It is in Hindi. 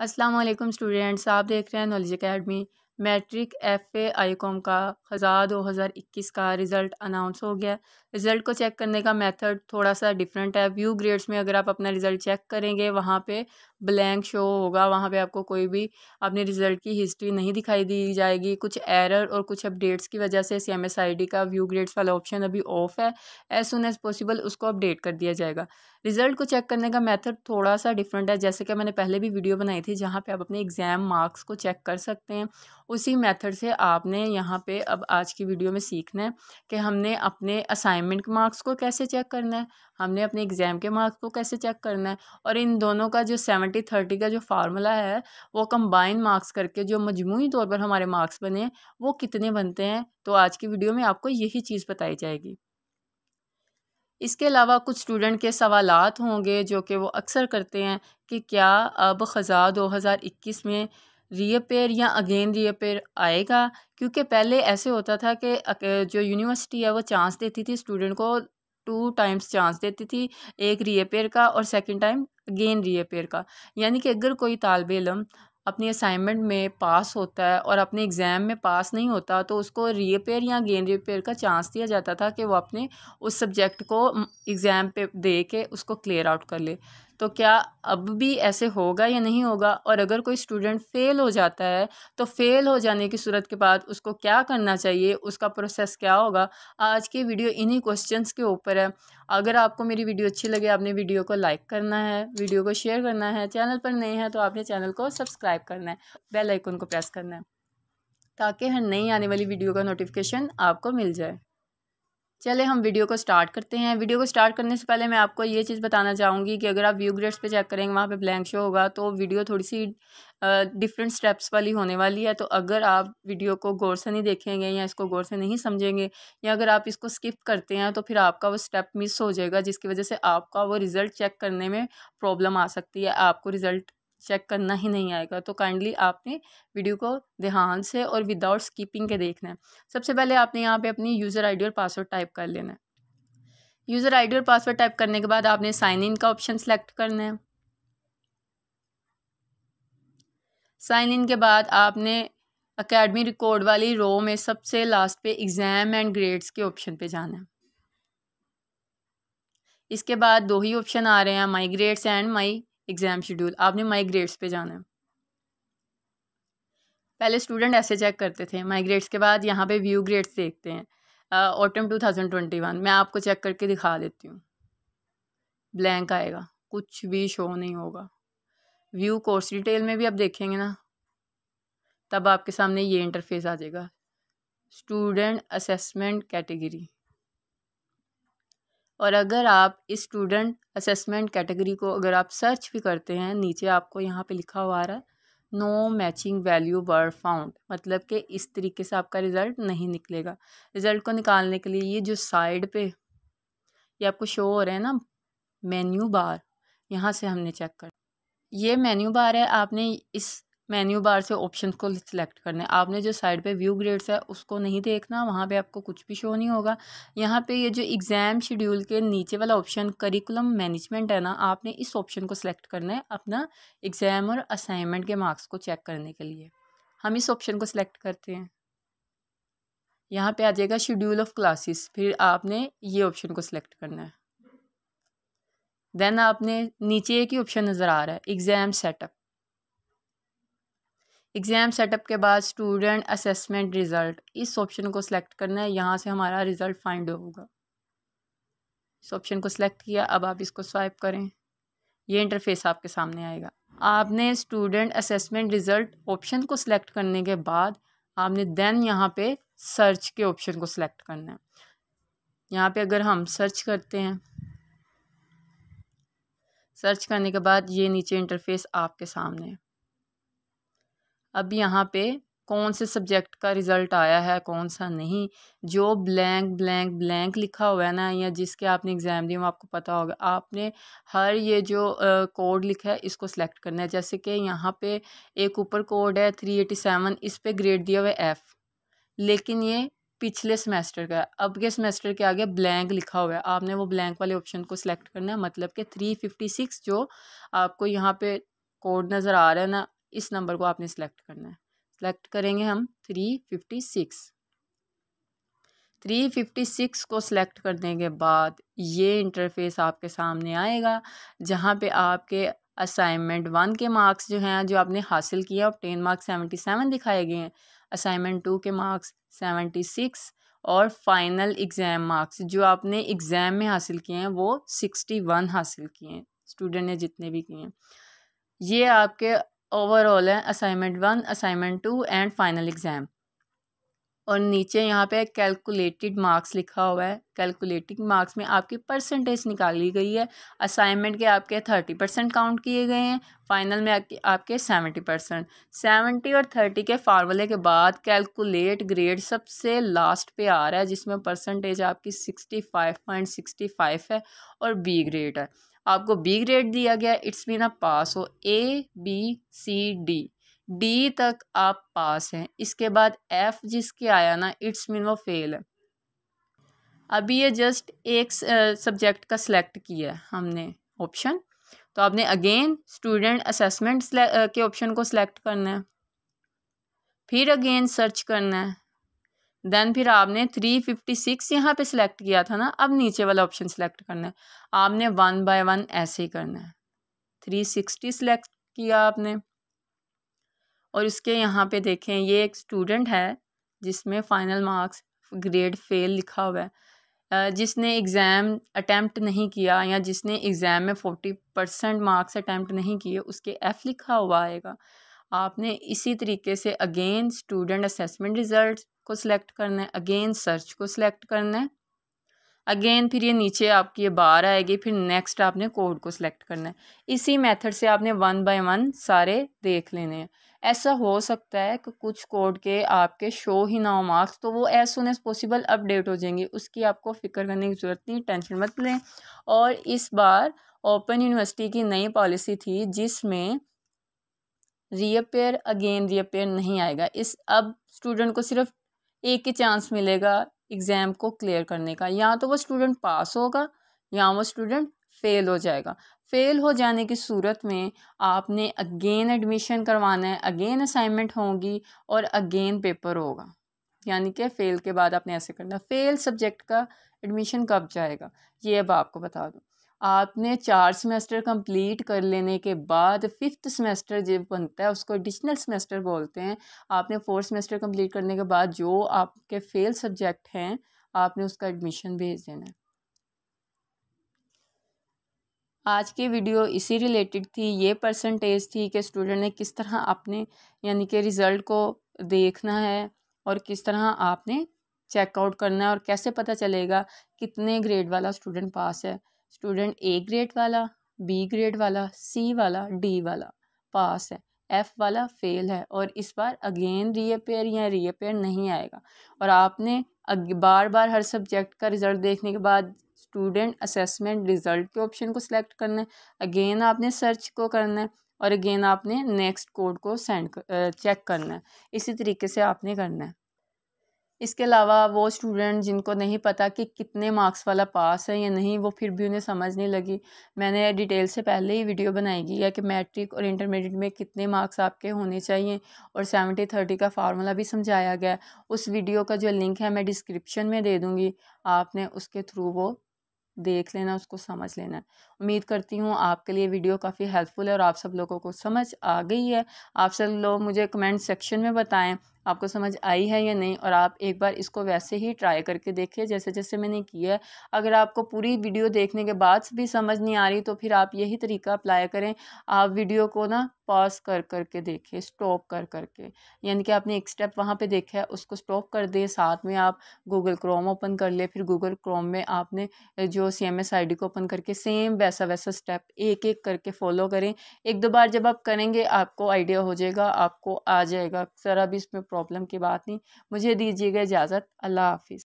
असलम स्टूडेंट्स आप देख रहे हैं knowledge academy matric F A का ख़ज़ा दो हज़ार इक्कीस का रिज़ल्ट अनाउंस हो गया रिज़ल्ट को चेक करने का मेथड थोड़ा सा डिफरेंट है व्यू ग्रेड्स में अगर आप अपना रिज़ल्ट चेक करेंगे वहाँ पे ब्लैंक शो होगा वहाँ पे आपको कोई भी अपने रिज़ल्ट की हिस्ट्री नहीं दिखाई दी जाएगी कुछ एरर और कुछ अपडेट्स की वजह से C M S I D का व्यू ग्रेड्स वाला ऑप्शन अभी ऑफ है एज सुन एज़ पॉसिबल उसको अपडेट कर दिया जाएगा रिज़ल्ट को चेक करने का मेथड थोड़ा सा डिफरेंट है जैसे कि मैंने पहले भी वीडियो बनाई थी जहाँ पे आप अपने एग्ज़ाम मार्क्स को चेक कर सकते हैं उसी मेथड से आपने यहाँ पे अब आज की वीडियो में सीखना है कि हमने अपने असाइनमेंट मार्क्स को कैसे चेक करना है हमने अपने एग्ज़ाम के मार्क्स को कैसे चेक करना है और इन दोनों का जो सेवेंटी थर्टी का जो फार्मूला है वो कंबाइन मार्क्स करके जो मजमू तौर पर हमारे मार्क्स बने वो कितने बनते हैं तो आज की वीडियो में आपको यही चीज़ बताई जाएगी इसके अलावा कुछ स्टूडेंट के सवाल होंगे जो कि वो अक्सर करते हैं कि क्या अब ख़ज़ा दो हज़ार इक्कीस में रीअपेयर या अगेन रीअपेयर आएगा क्योंकि पहले ऐसे होता था कि जो यूनिवर्सिटी है वो चांस देती थी स्टूडेंट को टू टाइम्स चांस देती थी एक रीअपेयर का और सेकंड टाइम अगेन रीअपेयर का यानी कि अगर कोई तालब इलम अपनी असाइनमेंट में पास होता है और अपने एग्ज़ाम में पास नहीं होता तो उसको रीअपेयर या गेन रिपेयर का चांस दिया जाता था कि वो अपने उस सब्जेक्ट को एग्ज़ाम पे दे के उसको क्लियर आउट कर ले तो क्या अब भी ऐसे होगा या नहीं होगा और अगर कोई स्टूडेंट फ़ेल हो जाता है तो फ़ेल हो जाने की सूरत के बाद उसको क्या करना चाहिए उसका प्रोसेस क्या होगा आज की वीडियो इन्हीं क्वेश्चन के ऊपर है अगर आपको मेरी वीडियो अच्छी लगे आपने वीडियो को लाइक करना है वीडियो को शेयर करना है चैनल पर नए हैं तो आपने चैनल को सब्सक्राइब करना है बेल आइकन को प्रेस करना है ताकि हर नई आने वाली वीडियो का नोटिफिकेशन आपको मिल जाए चले हम वीडियो को स्टार्ट करते हैं वीडियो को स्टार्ट करने से पहले मैं आपको ये चीज़ बताना चाहूँगी कि अगर आप व्यू ग्रेड्स पे चेक करेंगे वहाँ पे ब्लैंक शो होगा तो वीडियो थोड़ी सी डिफरेंट स्टेप्स वाली होने वाली है तो अगर आप वीडियो को गौर से नहीं देखेंगे या इसको गौर से नहीं समझेंगे या अगर आप इसको स्किप करते हैं तो फिर आपका वो स्टेप मिस हो जाएगा जिसकी वजह से आपका वो रिज़ल्ट चेक करने में प्रॉब्लम आ सकती है आपको रिज़ल्ट चेक करना ही नहीं आएगा तो काइंडली आपने वीडियो को ध्यान से और विदाउट स्कीपिंग के देखना है सबसे पहले आपने यहाँ पे अपनी यूज़र आईडी और पासवर्ड टाइप कर लेना है यूज़र आईडी और पासवर्ड टाइप करने के बाद आपने साइन इन का ऑप्शन सेलेक्ट करना है साइन इन के बाद आपने अकेडमी रिकॉर्ड वाली रो में सबसे लास्ट पे एग्ज़ाम एंड ग्रेड्स के ऑप्शन पे जाना है इसके बाद दो ही ऑप्शन आ रहे हैं my grades and my exam schedule आपने माइग्रेट्स पे जाना है पहले स्टूडेंट ऐसे चेक करते थे माइग्रेट्स के बाद यहाँ पे व्यू ग्रेड्स देखते हैं autumn two thousand twenty one मैं आपको चेक करके दिखा देती हूँ ब्लैंक आएगा कुछ भी शो नहीं होगा व्यू कोर्स डिटेल में भी आप देखेंगे ना तब आपके सामने ये इंटरफेस आ जाएगा स्टूडेंट असेसमेंट कैटेगरी और अगर आप स्टूडेंट असेसमेंट कैटेगरी को अगर आप सर्च भी करते हैं नीचे आपको यहाँ पे लिखा हुआ आ रहा है no matching value were found मतलब कि इस तरीके से आपका रिज़ल्ट नहीं निकलेगा रिज़ल्ट को निकालने के लिए ये जो साइड पे ये आपको शो हो रहा है ना मेन्यू बार यहाँ से हमने चेक कर ये मेन्यू बार है आपने इस मेन्यू बार से ऑप्शन को सिलेक्ट करना है आपने जो साइड पे व्यू ग्रेड्स है उसको नहीं देखना वहाँ पे आपको कुछ भी शो नहीं होगा यहाँ पे ये जो एग्ज़ाम शेड्यूल के नीचे वाला ऑप्शन करिकुलम मैनेजमेंट है ना आपने इस ऑप्शन को सिलेक्ट करना है अपना एग्ज़ाम और असाइनमेंट के मार्क्स को चेक करने के लिए हम इस ऑप्शन को सिलेक्ट करते हैं यहाँ पर आ जाएगा शेड्यूल ऑफ क्लासेस फिर आपने ये ऑप्शन को सिलेक्ट करना है देन आपने नीचे एक ही ऑप्शन नज़र आ रहा है एग्ज़ाम सेटअप एग्ज़ाम सेटअप के बाद स्टूडेंट असेसमेंट रिज़ल्ट इस ऑप्शन को सिलेक्ट करना है यहाँ से हमारा रिज़ल्ट फाइंड होगा इस ऑप्शन को सिलेक्ट किया अब आप इसको स्वाइप करें ये इंटरफेस आपके सामने आएगा आपने स्टूडेंट असेसमेंट रिज़ल्ट ऑप्शन को सिलेक्ट करने के बाद आपने देन यहाँ पे सर्च के ऑप्शन को सिलेक्ट करना है यहाँ पे अगर हम सर्च करते हैं सर्च करने के बाद ये नीचे इंटरफेस आपके सामने है अब यहाँ पे कौन से सब्जेक्ट का रिज़ल्ट आया है कौन सा नहीं जो ब्लैंक ब्लैंक ब्लैंक लिखा हुआ है ना या जिसके आपने एग्ज़ाम हूँ आपको पता होगा आपने हर ये जो कोड लिखा है इसको सेलेक्ट करना है जैसे कि यहाँ पे एक ऊपर कोड है थ्री एटी सेवन इस पर ग्रेड दिया हुआ है एफ़ लेकिन ये पिछले सेमेस्टर का है अब के सेमेस्टर के आगे ब्लैंक लिखा हुआ है आपने वो ब्लैंक वाले ऑप्शन को सिलेक्ट करना है मतलब कि थ्री फिफ्टी सिक्स जो आपको यहाँ पर कोड नज़र आ रहा है ना इस नंबर को आपने सेलेक्ट करना है सेलेक्ट करेंगे हम three fifty six three fifty six को सिलेक्ट करने के बाद ये इंटरफेस आपके सामने आएगा जहाँ पे आपके असाइनमेंट वन के मार्क्स जो हैं जो आपने हासिल किए और टेन मार्क्स सेवेंटी सेवन दिखाए गए हैं असाइनमेंट टू के मार्क्स सेवेंटी सिक्स और फाइनल एग्ज़ाम मार्क्स जो आपने एग्ज़ाम में हासिल किए हैं वो सिक्सटी वन हासिल किए हैं स्टूडेंट ने जितने भी किए हैं ये आपके ओवरऑल है assignment one assignment two and final exam और नीचे यहाँ पे कैलकुलेटेड मार्क्स लिखा हुआ है कैलकुलेटिंग मार्क्स में आपकी परसेंटेज निकाली गई है असाइनमेंट के आपके थर्टी परसेंट काउंट किए गए हैं फाइनल में आपके सेवेंटी परसेंट सेवेंटी और थर्टी के फार्मूले के बाद कैलकुलेट ग्रेड सबसे लास्ट पे आ रहा है जिसमें परसेंटेज आपकी sixty five point sixty five है और बी ग्रेड है आपको बी ग्रेड दिया गया इट्स बीन आप पास हो A B C D D तक आप पास हैं इसके बाद एफ जिसके आया ना इट्स मीन वो फेल है अभी ये जस्ट एक सब्जेक्ट का सिलेक्ट किया है हमने ऑप्शन तो आपने अगेन स्टूडेंट असेसमेंट के ऑप्शन को सिलेक्ट करना है फिर अगेन सर्च करना है देन फिर आपने थ्री फिफ्टी सिक्स यहाँ पर सिलेक्ट किया था ना अब नीचे वाला ऑप्शन सेलेक्ट करना है आपने वन बाय वन ऐसे ही करना है थ्री सिक्सटी सिलेक्ट किया आपने और इसके यहाँ पे देखें ये एक स्टूडेंट है जिसमें फ़ाइनल मार्क्स ग्रेड फेल लिखा हुआ है जिसने एग्ज़ाम अटैम्प्ट नहीं किया या जिसने एग्ज़ाम में फोर्टी परसेंट मार्क्स अटैम्प्ट नहीं किए उसके एफ़ लिखा हुआ आएगा आपने इसी तरीके से अगेन स्टूडेंट असेसमेंट रिज़ल्ट को सिलेक्ट करना है अगेन सर्च को सिलेक्ट करना है अगेन फिर ये नीचे आपकी ये बार आएगी फिर नेक्स्ट आपने कोड को सिलेक्ट करना है इसी मेथड से आपने वन बाय वन सारे देख लेने हैं ऐसा हो सकता है कि कुछ कोड के आपके शो ही ना हो मार्क्स तो वो as soon as possible update हो जाएंगे उसकी आपको फिक्र करने की ज़रूरत नहीं टेंशन मत लें और इस बार ओपन यूनिवर्सिटी की नई पॉलिसी थी जिसमें रीअपेयर अगेन रीअपेयर नहीं आएगा इस अब स्टूडेंट को सिर्फ एक ही चांस मिलेगा एग्ज़ाम को क्लियर करने का या तो वो स्टूडेंट पास होगा या वो स्टूडेंट फ़ेल हो जाएगा फ़ेल हो जाने की सूरत में आपने अगेन एडमिशन करवाना है अगेन असाइनमेंट होगी और अगेन पेपर होगा यानी कि फ़ेल के बाद आपने ऐसे करना फ़ेल सब्जेक्ट का एडमिशन कब जाएगा ये अब आपको बता दूँ आपने चार सेमेस्टर कंप्लीट कर लेने के बाद फिफ्थ सेमेस्टर जो बनता है उसको एडिशनल सेमेस्टर बोलते हैं आपने फोर्थ सेमेस्टर कंप्लीट करने के बाद जो आपके फेल सब्जेक्ट हैं आपने उसका एडमिशन भेज देना है आज की वीडियो इसी रिलेटेड थी ये परसेंटेज थी कि स्टूडेंट ने किस तरह अपने यानी कि रिज़ल्ट को देखना है और किस तरह आपने चेकआउट करना है और कैसे पता चलेगा कितने ग्रेड वाला स्टूडेंट पास है स्टूडेंट ए ग्रेड वाला बी ग्रेड वाला सी वाला डी वाला पास है एफ़ वाला फेल है और इस बार अगेन रीअपेयर या रीअपेयर नहीं आएगा और आपने बार बार हर सब्जेक्ट का रिज़ल्ट देखने के बाद स्टूडेंट असेसमेंट रिज़ल्ट के ऑप्शन को सिलेक्ट करना है अगेन आपने सर्च को करना है और अगेन आपने नेक्स्ट कोड को सेंड कर, चेक करना है इसी तरीके से आपने करना है इसके अलावा वो स्टूडेंट जिनको नहीं पता कि कितने मार्क्स वाला पास है या नहीं वो फिर भी उन्हें समझ नहीं लगी मैंने डिटेल से पहले ही वीडियो बनाई गई है कि मैट्रिक और इंटरमीडिएट में कितने मार्क्स आपके होने चाहिए और सेवेंटी थर्टी का फार्मूला भी समझाया गया उस वीडियो का जो लिंक है मैं डिस्क्रिप्शन में दे दूँगी आपने उसके थ्रू वो देख लेना उसको समझ लेना उम्मीद करती हूँ आपके लिए वीडियो काफ़ी हेल्पफुल है और आप सब लोगों को समझ आ गई है आप सब लोग मुझे कमेंट सेक्शन में बताएं आपको समझ आई है या नहीं और आप एक बार इसको वैसे ही ट्राई करके देखिए जैसे जैसे मैंने किया है अगर आपको पूरी वीडियो देखने के बाद भी समझ नहीं आ रही तो फिर आप यही तरीका अप्लाई करें आप वीडियो को ना पॉज कर कर के देखें स्टॉप कर कर के यानी कि आपने एक स्टेप वहाँ पे देखा है उसको स्टॉप कर दिए साथ में आप गूगल क्रोम ओपन कर ले फिर गूगल क्रोम में आपने जो C M S I D को ओपन करके सेम वैसा वैसा स्टेप एक एक करके फॉलो करें एक दो बार जब आप करेंगे आपको आइडिया हो जाएगा आपको आ जाएगा ज़रा भी इसमें प्रॉब्लम की बात नहीं मुझे दीजिएगा इजाज़त अल्लाह हाफिज़